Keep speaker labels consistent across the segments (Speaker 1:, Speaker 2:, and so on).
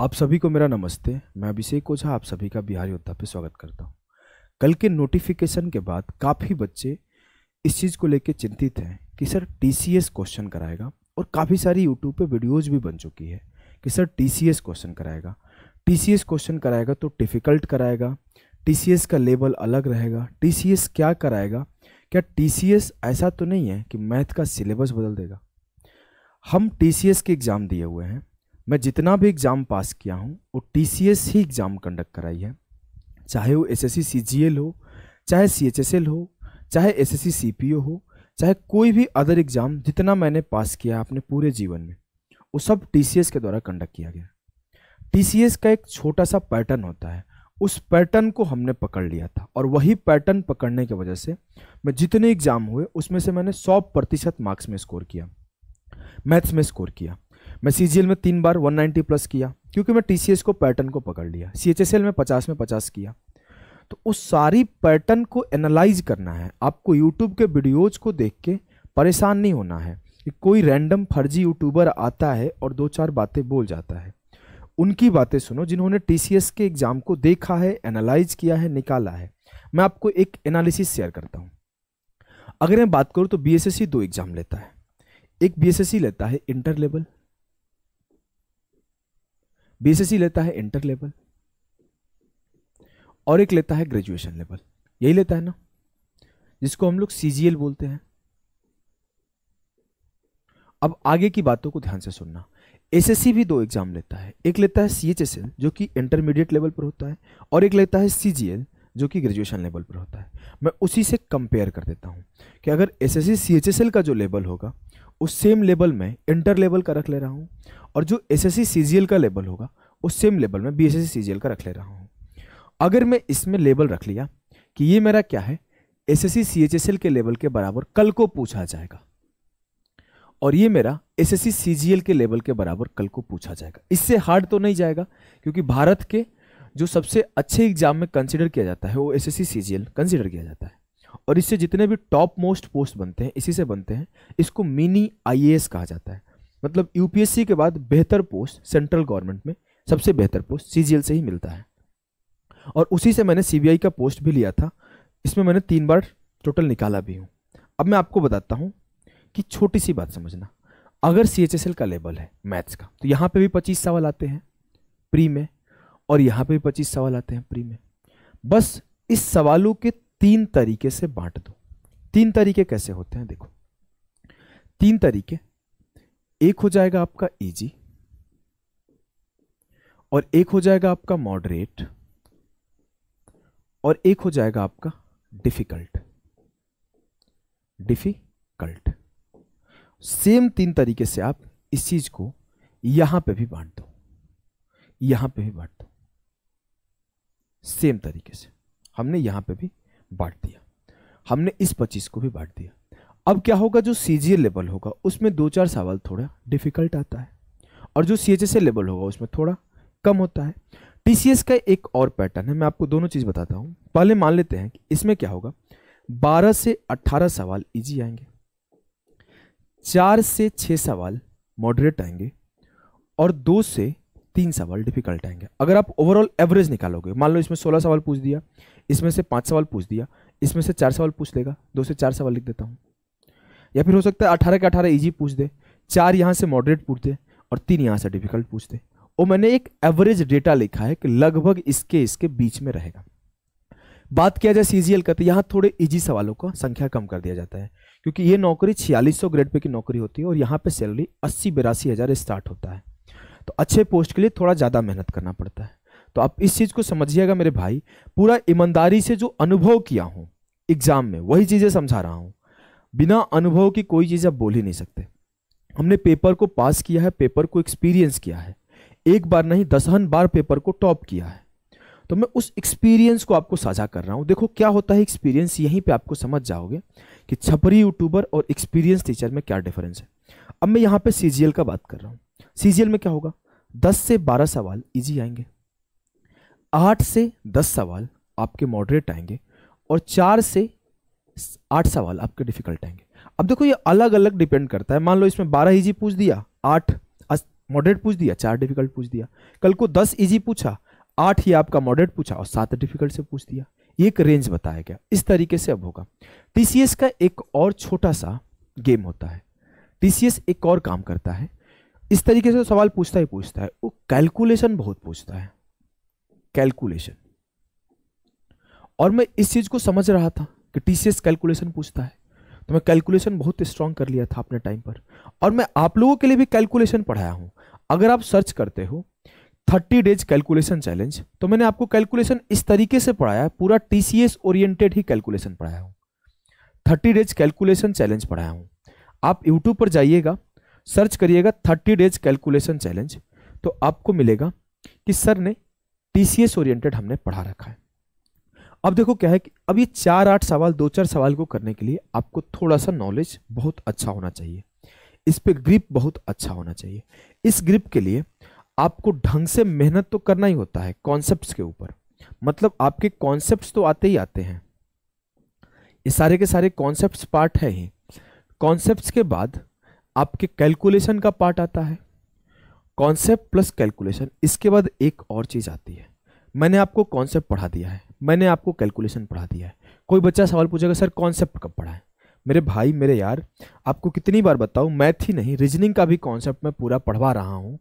Speaker 1: आप सभी को मेरा नमस्ते मैं अभिषेक ओझा आप सभी का बिहार योद्धा पे स्वागत करता हूँ कल के नोटिफिकेशन के बाद काफ़ी बच्चे इस चीज़ को लेकर चिंतित हैं कि सर टी क्वेश्चन कराएगा और काफ़ी सारी यूट्यूब पे वीडियोज़ भी बन चुकी है कि सर टी क्वेश्चन कराएगा टी क्वेश्चन कराएगा तो डिफ़िकल्ट कराएगा टी का लेवल अलग रहेगा टी क्या कराएगा क्या टी ऐसा तो नहीं है कि मैथ का सिलेबस बदल देगा हम टी के एग्ज़ाम दिए हुए हैं मैं जितना भी एग्ज़ाम पास किया हूँ वो टी ही एग्ज़ाम कंडक्ट कराई है चाहे वो एस एस हो चाहे सी हो चाहे एस एस हो चाहे कोई भी अदर एग्ज़ाम जितना मैंने पास किया अपने पूरे जीवन में वो सब टी के द्वारा कंडक्ट किया गया टी का एक छोटा सा पैटर्न होता है उस पैटर्न को हमने पकड़ लिया था और वही पैटर्न पकड़ने की वजह से मैं जितने एग्ज़ाम हुए उसमें से मैंने सौ प्रतिशत मार्क्स में स्कोर किया मैथ्स में स्कोर किया मैं सी में तीन बार 190 प्लस किया क्योंकि मैं टी को पैटर्न को पकड़ लिया सी में पचास में पचास किया तो उस सारी पैटर्न को एनालाइज करना है आपको यूट्यूब के वीडियोज को देख के परेशान नहीं होना है कि कोई रैंडम फर्जी यूट्यूबर आता है और दो चार बातें बोल जाता है उनकी बातें सुनो जिन्होंने टी के एग्ज़ाम को देखा है एनालाइज किया है निकाला है मैं आपको एक एनालिसिस शेयर करता हूँ अगर मैं बात करूँ तो बी दो एग्ज़ाम लेता है एक बी लेता है इंटर लेवल बीएससी लेता है इंटर लेवल और एक लेता है ग्रेजुएशन लेवल यही लेता है ना जिसको हम लोग सीजीएल बोलते हैं अब आगे की बातों को ध्यान से सुनना एसएससी भी दो एग्जाम लेता है एक लेता है सीएचएसएल जो कि इंटरमीडिएट लेवल पर होता है और एक लेता है सीजीएल जो कि ग्रेजुएशन लेवल पर होता है मैं उसी से कंपेयर कर देता हूं कि अगर एस एस का जो लेवल होगा उस सेम लेवल में इंटर लेवल का रख ले रहा हूँ और जो एस एस सी का लेवल होगा उस सेम लेवल में बी एस एस का रख ले रहा हूँ अगर मैं इसमें लेवल रख लिया कि ये मेरा क्या है एस एस सी के लेवल के बराबर कल को पूछा जाएगा और ये मेरा एस एस सी के लेवल के बराबर कल को पूछा जाएगा इससे हार्ड तो नहीं जाएगा क्योंकि भारत के जो सबसे अच्छे एग्जाम में कंसिडर किया जाता है वो एस एस कंसिडर किया जाता है और इससे जितने भी टॉप मोस्ट पोस्ट बनते हैं इसी से बनते हैं इसको मिनी आईएएस कहा जाता है मतलब यूपीएससी के बाद बेहतर पोस्ट सेंट्रल गवर्नमेंट में सबसे बेहतर पोस्ट सीजीएल से ही मिलता है और उसी से मैंने सीबीआई का पोस्ट भी लिया था इसमें मैंने तीन बार टोटल निकाला भी हूँ अब मैं आपको बताता हूँ कि छोटी सी बात समझना अगर सी का लेवल है मैथ्स का तो यहाँ पे भी पच्चीस सवाल आते हैं प्री में और यहाँ पे भी पच्चीस सवाल आते हैं प्री में बस इस सवालों के तीन तरीके से बांट दो तीन तरीके कैसे होते हैं देखो तीन तरीके एक हो जाएगा आपका इजी और एक हो जाएगा आपका मॉडरेट और एक हो जाएगा आपका डिफिकल्ट डिफिकल्ट सेम तीन तरीके से आप इस चीज को यहां पे भी बांट दो यहां पे भी बांट दो सेम तरीके से हमने यहां पे भी बांट दिया हमने इस पच्चीस को भी बांट दिया अब क्या होगा जो सी जी लेवल होगा उसमें दो चार सवाल थोड़ा डिफिकल्ट आता है और जो सी एच एस लेवल होगा उसमें थोड़ा कम होता है टी सी एस का एक और पैटर्न है मैं आपको दोनों चीज़ बताता हूँ पहले मान लेते हैं कि इसमें क्या होगा बारह से अट्ठारह सवाल इजी आएंगे चार से छः सवाल मॉडरेट आएंगे और दो से तीन सवाल डिफिकल्ट आएंगे अगर आप ओवरऑल एवरेज निकालोगे मान लो इसमें सोलह सवाल पूछ दिया इसमें से पाँच सवाल पूछ दिया इसमें से चार सवाल पूछ लेगा दो से चार सवाल लिख देता हूँ या फिर हो सकता है अठारह के अठारह ईजी पूछ दे चार यहाँ से मॉडरेट पूछ दे और तीन यहाँ से डिफिकल्ट पूछ दे वो मैंने एक एवरेज डेटा लिखा है कि लगभग इसके इसके बीच में रहेगा बात किया जाए सी का तो यहाँ थोड़े इजी सवालों का संख्या कम कर दिया जाता है क्योंकि ये नौकरी 4600 ग्रेड पे की नौकरी होती है और यहाँ पे सैलरी अस्सी बिरासी हज़ार स्टार्ट होता है तो अच्छे पोस्ट के लिए थोड़ा ज़्यादा मेहनत करना पड़ता है तो आप इस चीज़ को समझिएगा मेरे भाई पूरा ईमानदारी से जो अनुभव किया हूँ एग्ज़ाम में वही चीज़ें समझा रहा हूँ बिना अनुभव की कोई चीज़ आप बोल ही नहीं सकते हमने पेपर को पास किया है पेपर को एक्सपीरियंस किया है एक बार नहीं दसहन बार पेपर को टॉप किया है तो मैं उस एक्सपीरियंस को आपको साझा कर रहा हूँ देखो क्या होता है एक्सपीरियंस यहीं पे आपको समझ जाओगे कि छपरी यूट्यूबर और एक्सपीरियंस टीचर में क्या डिफरेंस है अब मैं यहाँ पे सी का बात कर रहा हूँ सीजीएल में क्या होगा दस से बारह सवाल इजी आएंगे आठ से दस सवाल आपके मॉडरेट आएंगे और चार से आठ सवाल आपके डिफिकल्ट आएंगे अब देखो ये अलग अलग डिपेंड करता है मान लो इसमें बारह इजी पूछ दिया आठ मॉडरेट पूछ दिया चार डिफिकल्ट पूछ दिया कल को दस इजी पूछा आठ ही आपका मॉडरेट पूछा और सात डिफिकल्ट से पूछ दिया ये एक रेंज बताया गया इस तरीके से अब होगा टीसीएस का एक और छोटा सा गेम होता है टीसीएस एक और काम करता है इस तरीके से तो सवाल पूछता ही पूछता है वो कैलकुलेशन बहुत पूछता है कैलकुलेशन और मैं इस चीज़ को समझ रहा था कि टीसीएस कैलकुलेशन पूछता है तो मैं कैलकुलेशन बहुत स्ट्रांग कर लिया था अपने टाइम पर और मैं आप लोगों के लिए भी कैलकुलेशन पढ़ाया हूं अगर आप सर्च करते हो थर्टी डेज कैलकुलेशन चैलेंज तो मैंने आपको कैलकुलेशन इस तरीके से पढ़ाया पूरा टीसीएस ओरिएंटेड ही कैलकुलेशन पढ़ाया हूँ थर्टी डेज कैलकुलेशन चैलेंज पढ़ाया हूँ आप यूट्यूब पर जाइएगा सर्च करिएगा थर्टी डेज कैलकुलेशन चैलेंज तो आपको मिलेगा कि सर ने टीसीएस ओरिएंटेड हमने पढ़ा रखा है अब देखो क्या है कि अब ये चार आठ सवाल दो चार सवाल को करने के लिए आपको थोड़ा सा नॉलेज बहुत अच्छा होना चाहिए इस पर ग्रिप बहुत अच्छा होना चाहिए इस ग्रिप के लिए आपको ढंग से मेहनत तो करना ही होता है कॉन्सेप्ट के ऊपर मतलब आपके कॉन्सेप्ट तो आते ही आते हैं ये सारे के सारे कॉन्सेप्ट पार्ट है ही कॉन्सेप्ट के बाद आपके कैलकुलेशन का पार्ट आता है कॉन्सेप्ट प्लस कैलकुलेशन इसके बाद एक और चीज़ आती है मैंने आपको कॉन्सेप्ट पढ़ा दिया है मैंने आपको कैलकुलेशन पढ़ा दिया है कोई बच्चा सवाल पूछेगा सर कॉन्सेप्ट कब पढ़ा है मेरे भाई मेरे यार आपको कितनी बार बताऊँ मैथ ही नहीं रीजनिंग का भी कॉन्सेप्ट मैं पूरा पढ़वा रहा हूँ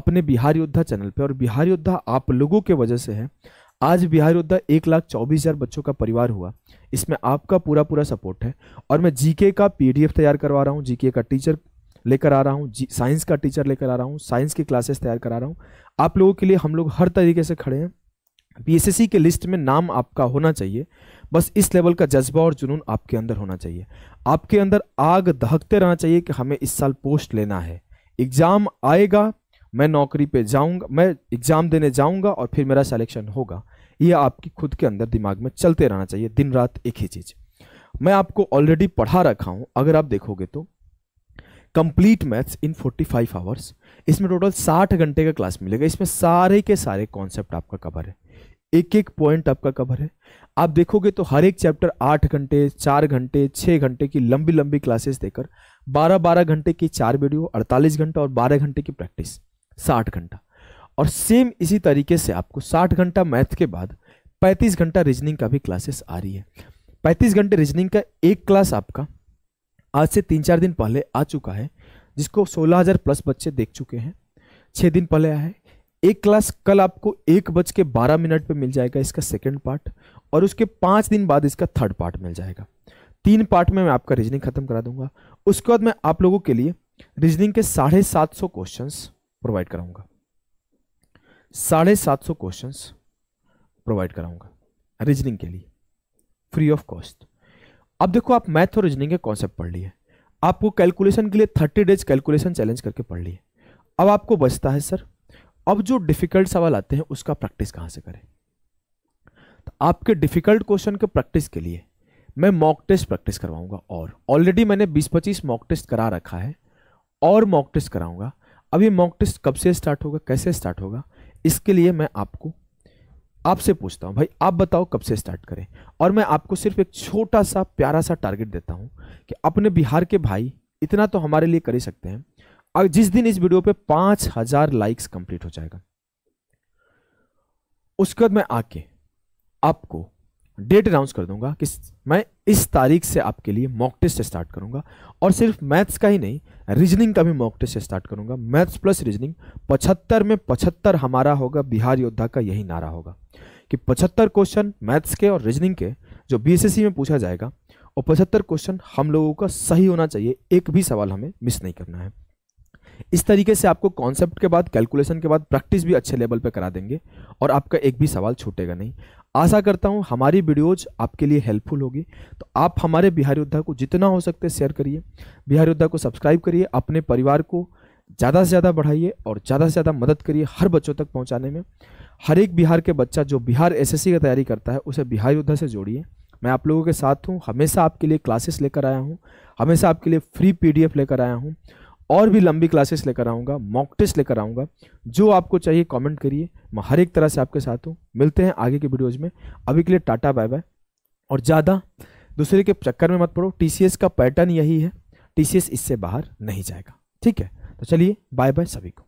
Speaker 1: अपने बिहार योद्धा चैनल पे और बिहार योद्धा आप लोगों के वजह से है आज बिहार योद्धा एक लाख चौबीस हज़ार बच्चों का परिवार हुआ इसमें आपका पूरा पूरा सपोर्ट है और मैं जीके का पीडीएफ तैयार करवा रहा हूँ जीके का टीचर लेकर आ रहा हूँ साइंस का टीचर लेकर आ रहा हूँ साइंस की क्लासेस तैयार करा रहा हूँ आप लोगों के लिए हम लोग हर तरीके से खड़े हैं पीएसएससी के लिस्ट में नाम आपका होना चाहिए बस इस लेवल का जज्बा और जुनून आपके अंदर होना चाहिए आपके अंदर आग दहकते रहना चाहिए कि हमें इस साल पोस्ट लेना है एग्ज़ाम आएगा मैं नौकरी पे जाऊंगा मैं एग्ज़ाम देने जाऊंगा और फिर मेरा सिलेक्शन होगा ये आपकी खुद के अंदर दिमाग में चलते रहना चाहिए दिन रात एक ही चीज़ मैं आपको ऑलरेडी पढ़ा रखा हूँ अगर आप देखोगे तो कंप्लीट मैथ्स इन 45 आवर्स इसमें टोटल 60 घंटे का क्लास मिलेगा इसमें सारे के सारे कॉन्सेप्ट आपका कवर है एक एक पॉइंट आपका कवर है आप देखोगे तो हर एक चैप्टर आठ घंटे चार घंटे छः घंटे की लंबी लंबी क्लासेस देकर बारह बारह घंटे की चार वीडियो अड़तालीस घंटा और बारह घंटे की प्रैक्टिस साठ घंटा और सेम इसी तरीके से आपको साठ घंटा मैथ के बाद पैंतीस घंटा रीजनिंग का भी क्लासेस आ रही है पैंतीस घंटे रीजनिंग का एक क्लास आपका आज से तीन चार दिन पहले आ चुका है जिसको 16000 प्लस बच्चे देख चुके हैं छः दिन पहले आया है एक क्लास कल आपको एक बज के बारह मिनट पर मिल जाएगा इसका सेकेंड पार्ट और उसके पाँच दिन बाद इसका थर्ड पार्ट मिल जाएगा तीन पार्ट में मैं आपका रीजनिंग खत्म करा दूंगा उसके बाद मैं आप लोगों के लिए रीजनिंग के साढ़े सात सौ क्वेश्चन प्रोवाइड कराऊंगा साढ़े सात सौ क्वेश्चन प्रोवाइड कराऊंगा रीजनिंग के लिए फ्री ऑफ कॉस्ट अब देखो आप मैथ और रीजनिंग के कॉन्सेप्ट पढ़ लिए आपको कैलकुलेशन के लिए थर्टी डेज कैलकुलेशन चैलेंज करके पढ़ लिए अब आपको बचता है सर अब जो डिफिकल्ट सवाल आते हैं उसका प्रैक्टिस कहाँ से करें तो आपके डिफिकल्ट क्वेश्चन के प्रैक्टिस के लिए मैं मॉक टेस्ट प्रैक्टिस करवाऊंगा और ऑलरेडी मैंने 20-25 मॉक टेस्ट करा रखा है और मॉक टेस्ट कराऊंगा अभी मॉक टेस्ट कब से स्टार्ट होगा कैसे स्टार्ट होगा इसके लिए मैं आपको आपसे पूछता हूँ भाई आप बताओ कब से स्टार्ट करें और मैं आपको सिर्फ एक छोटा सा प्यारा सा टारगेट देता हूँ कि अपने बिहार के भाई इतना तो हमारे लिए कर ही सकते हैं और जिस दिन इस वीडियो पे पांच हज़ार लाइक्स कंप्लीट हो जाएगा उसके बाद मैं आके आपको डेट अनाउंस कर दूंगा कि मैं इस तारीख से आपके लिए मॉक टेस्ट स्टार्ट करूंगा और सिर्फ मैथ्स का ही नहीं रीजनिंग का भी मॉक टेस्ट स्टार्ट करूंगा मैथ्स प्लस रीजनिंग पचहत्तर में पचहत्तर हमारा होगा बिहार योद्धा का यही नारा होगा कि पचहत्तर क्वेश्चन मैथ्स के और रीजनिंग के जो बी में पूछा जाएगा और पचहत्तर क्वेश्चन हम लोगों का सही होना चाहिए एक भी सवाल हमें मिस नहीं करना है इस तरीके से आपको कॉन्सेप्ट के बाद कैलकुलेशन के बाद प्रैक्टिस भी अच्छे लेवल पर करा देंगे और आपका एक भी सवाल छूटेगा नहीं आशा करता हूँ हमारी वीडियोज आपके लिए हेल्पफुल होगी तो आप हमारे बिहार योद्धा को जितना हो सकते शेयर करिए बिहार योद्धा को सब्सक्राइब करिए अपने परिवार को ज़्यादा से ज़्यादा बढ़ाइए और ज़्यादा से ज़्यादा मदद करिए हर बच्चों तक पहुँचाने में हर एक बिहार के बच्चा जो बिहार एसएससी की तैयारी करता है उसे बिहार योद्धा से जोड़िए मैं आप लोगों के साथ हूँ हमेशा आपके लिए क्लासेस लेकर आया हूँ हमेशा आपके लिए फ्री पीडीएफ लेकर आया हूँ और भी लंबी क्लासेस लेकर आऊँगा मॉक टेस्ट लेकर आऊँगा जो आपको चाहिए कमेंट करिए मैं हर एक तरह से आपके साथ हूँ मिलते हैं आगे के वीडियोज़ में अभी के लिए टाटा बाय बाय और ज़्यादा दूसरे के चक्कर में मत पड़ो टी का पैटर्न यही है टी इससे बाहर नहीं जाएगा ठीक है तो चलिए बाय बाय सभी को